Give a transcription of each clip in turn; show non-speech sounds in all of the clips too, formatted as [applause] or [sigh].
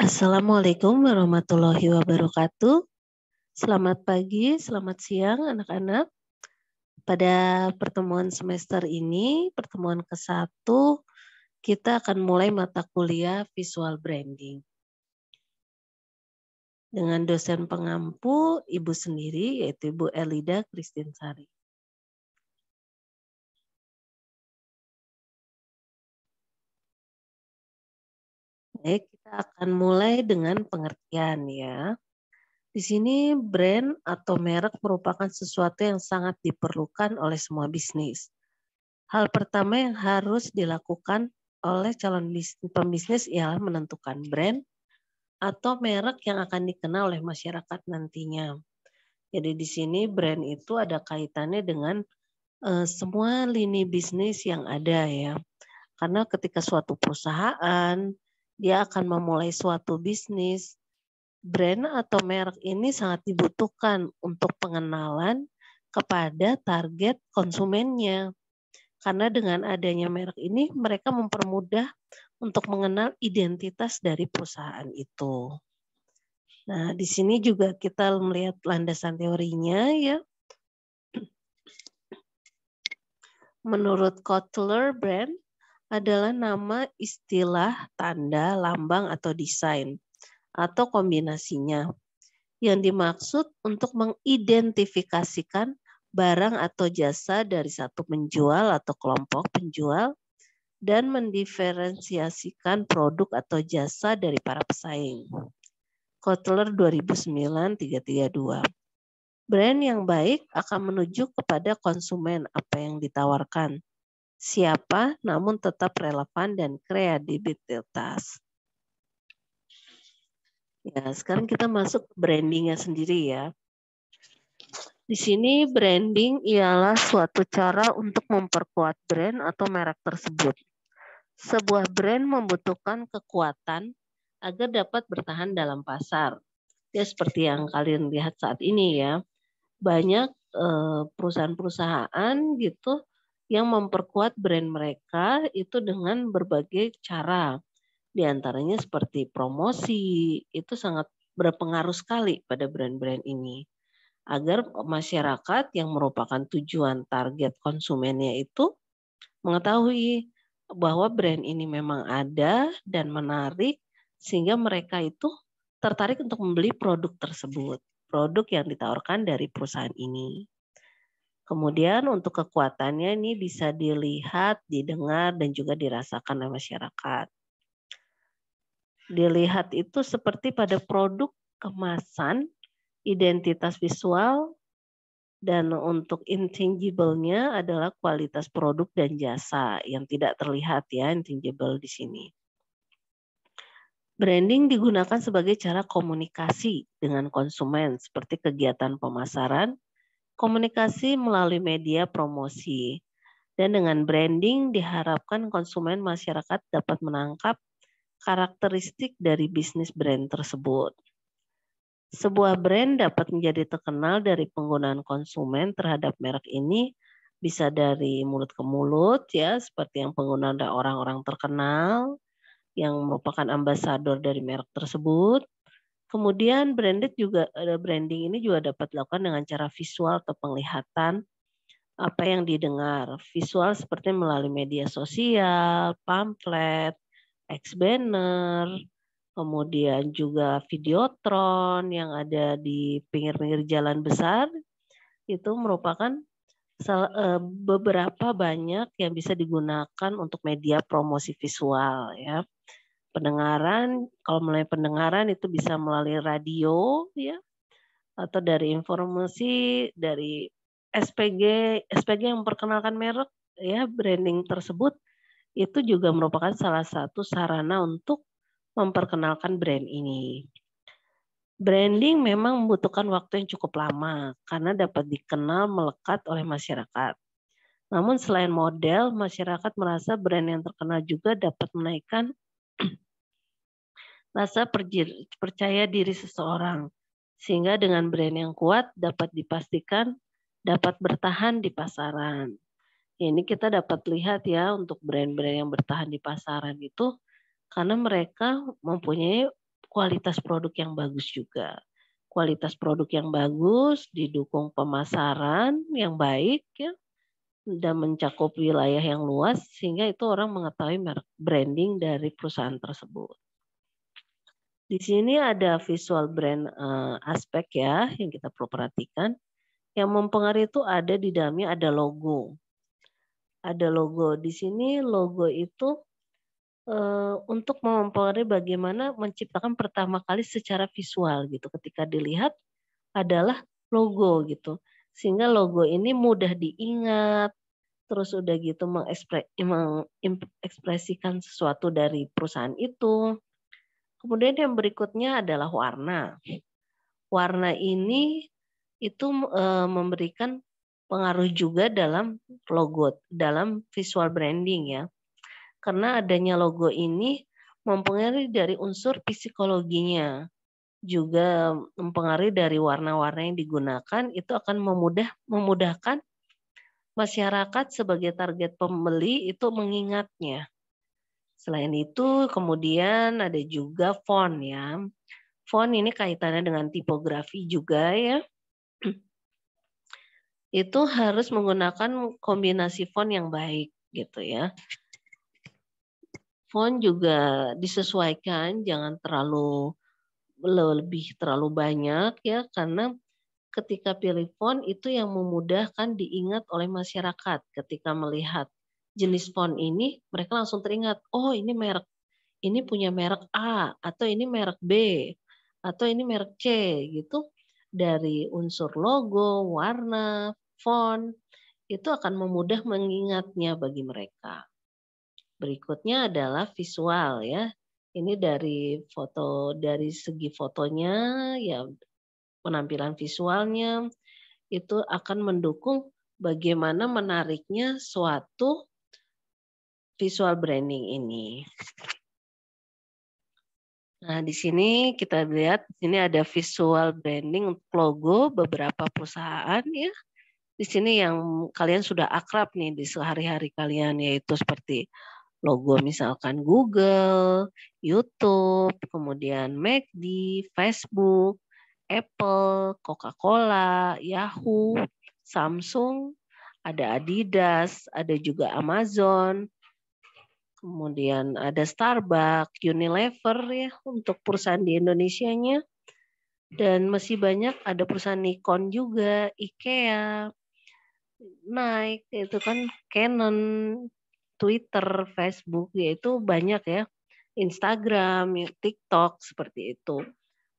Assalamualaikum warahmatullahi wabarakatuh. Selamat pagi, selamat siang anak-anak. Pada pertemuan semester ini, pertemuan ke-1, kita akan mulai mata kuliah visual branding. Dengan dosen pengampu, ibu sendiri, yaitu Ibu Elida Kristinsari. Baik, kita akan mulai dengan pengertian ya. Di sini brand atau merek merupakan sesuatu yang sangat diperlukan oleh semua bisnis. Hal pertama yang harus dilakukan oleh calon pembisnis ialah menentukan brand atau merek yang akan dikenal oleh masyarakat nantinya. Jadi di sini brand itu ada kaitannya dengan eh, semua lini bisnis yang ada ya. Karena ketika suatu perusahaan dia akan memulai suatu bisnis, brand atau merek ini sangat dibutuhkan untuk pengenalan kepada target konsumennya. Karena dengan adanya merek ini, mereka mempermudah untuk mengenal identitas dari perusahaan itu. Nah, di sini juga kita melihat landasan teorinya ya. Menurut Kotler, brand adalah nama istilah, tanda, lambang, atau desain, atau kombinasinya, yang dimaksud untuk mengidentifikasikan barang atau jasa dari satu penjual atau kelompok penjual dan mendiferensiasikan produk atau jasa dari para pesaing. Kotler 2009-332. Brand yang baik akan menuju kepada konsumen apa yang ditawarkan, siapa namun tetap relevan dan kreativitas. Ya, sekarang kita masuk ke brandingnya sendiri ya. Di sini branding ialah suatu cara untuk memperkuat brand atau merek tersebut. Sebuah brand membutuhkan kekuatan agar dapat bertahan dalam pasar. Ya seperti yang kalian lihat saat ini ya. Banyak eh, perusahaan-perusahaan gitu yang memperkuat brand mereka itu dengan berbagai cara. Di antaranya seperti promosi, itu sangat berpengaruh sekali pada brand-brand ini. Agar masyarakat yang merupakan tujuan target konsumennya itu mengetahui bahwa brand ini memang ada dan menarik sehingga mereka itu tertarik untuk membeli produk tersebut, produk yang ditawarkan dari perusahaan ini. Kemudian untuk kekuatannya ini bisa dilihat, didengar, dan juga dirasakan oleh masyarakat. Dilihat itu seperti pada produk kemasan, identitas visual, dan untuk intangible-nya adalah kualitas produk dan jasa yang tidak terlihat ya intangible di sini. Branding digunakan sebagai cara komunikasi dengan konsumen seperti kegiatan pemasaran, komunikasi melalui media promosi. Dan dengan branding diharapkan konsumen masyarakat dapat menangkap karakteristik dari bisnis brand tersebut. Sebuah brand dapat menjadi terkenal dari penggunaan konsumen terhadap merek ini bisa dari mulut ke mulut ya seperti yang penggunaan orang-orang terkenal yang merupakan ambasador dari merek tersebut Kemudian branded juga ada eh, branding ini juga dapat dilakukan dengan cara visual atau penglihatan apa yang didengar. Visual seperti melalui media sosial, pamflet, X banner, kemudian juga videotron yang ada di pinggir-pinggir jalan besar itu merupakan eh, beberapa banyak yang bisa digunakan untuk media promosi visual ya pendengaran. Kalau melalui pendengaran itu bisa melalui radio ya atau dari informasi dari SPG SPG yang memperkenalkan merek ya branding tersebut itu juga merupakan salah satu sarana untuk memperkenalkan brand ini. Branding memang membutuhkan waktu yang cukup lama karena dapat dikenal melekat oleh masyarakat. Namun selain model, masyarakat merasa brand yang terkenal juga dapat menaikkan [clears throat] Rasa percaya diri seseorang, sehingga dengan brand yang kuat dapat dipastikan dapat bertahan di pasaran. ini kita dapat lihat ya untuk brand-brand yang bertahan di pasaran itu karena mereka mempunyai kualitas produk yang bagus juga. Kualitas produk yang bagus didukung pemasaran yang baik ya, dan mencakup wilayah yang luas sehingga itu orang mengetahui merek branding dari perusahaan tersebut. Di sini ada visual brand uh, aspek ya yang kita perlu perhatikan. Yang mempengaruhi itu ada di dalamnya ada logo. Ada logo di sini logo itu eh, untuk mempengaruhi bagaimana menciptakan pertama kali secara visual gitu ketika dilihat adalah logo gitu. Sehingga logo ini mudah diingat, terus udah gitu mengekspresikan sesuatu dari perusahaan itu. Kemudian yang berikutnya adalah warna. Warna ini itu e, memberikan pengaruh juga dalam logo, dalam visual branding ya. Karena adanya logo ini mempengaruhi dari unsur psikologinya juga mempengaruhi dari warna-warna yang digunakan itu akan memudah memudahkan masyarakat sebagai target pembeli itu mengingatnya. Selain itu, kemudian ada juga font ya. Font ini kaitannya dengan tipografi juga ya. Itu harus menggunakan kombinasi font yang baik gitu ya. Font juga disesuaikan, jangan terlalu lebih terlalu banyak ya karena ketika pilih font itu yang memudahkan diingat oleh masyarakat ketika melihat jenis hmm. font ini mereka langsung teringat oh ini merek ini punya merek A atau ini merek B atau ini merek C gitu dari unsur logo, warna, font itu akan memudah mengingatnya bagi mereka. Berikutnya adalah visual ya. Ini dari foto dari segi fotonya ya penampilan visualnya itu akan mendukung bagaimana menariknya suatu visual branding ini. Nah, di sini kita lihat di sini ada visual branding untuk logo beberapa perusahaan ya. Di sini yang kalian sudah akrab nih di sehari-hari kalian yaitu seperti logo misalkan Google, YouTube, kemudian MacD, Facebook, Apple, Coca-Cola, Yahoo, Samsung, ada Adidas, ada juga Amazon, kemudian ada Starbucks, Unilever ya untuk perusahaan di Indonesia-nya. Dan masih banyak ada perusahaan Nikon juga, IKEA, Nike, itu kan Canon, Twitter, Facebook, yaitu banyak ya. Instagram, ya, TikTok seperti itu.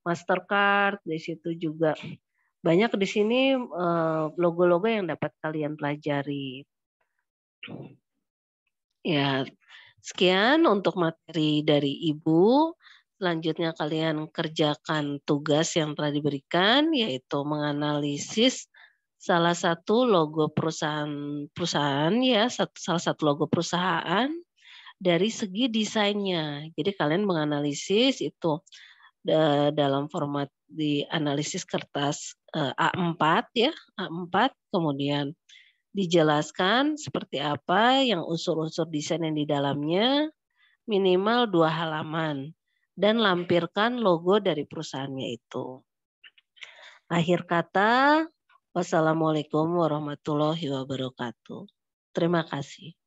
Mastercard, di situ juga banyak di sini eh, logo-logo yang dapat kalian pelajari. Ya, sekian untuk materi dari Ibu. Selanjutnya kalian kerjakan tugas yang telah diberikan yaitu menganalisis salah satu logo perusahaan-perusahaan ya, salah satu logo perusahaan dari segi desainnya. Jadi kalian menganalisis itu dalam format di analisis kertas eh, A4 ya, A4 kemudian dijelaskan seperti apa yang unsur-unsur desain yang di dalamnya minimal dua halaman dan lampirkan logo dari perusahaannya itu. Akhir kata, wassalamualaikum warahmatullahi wabarakatuh. Terima kasih.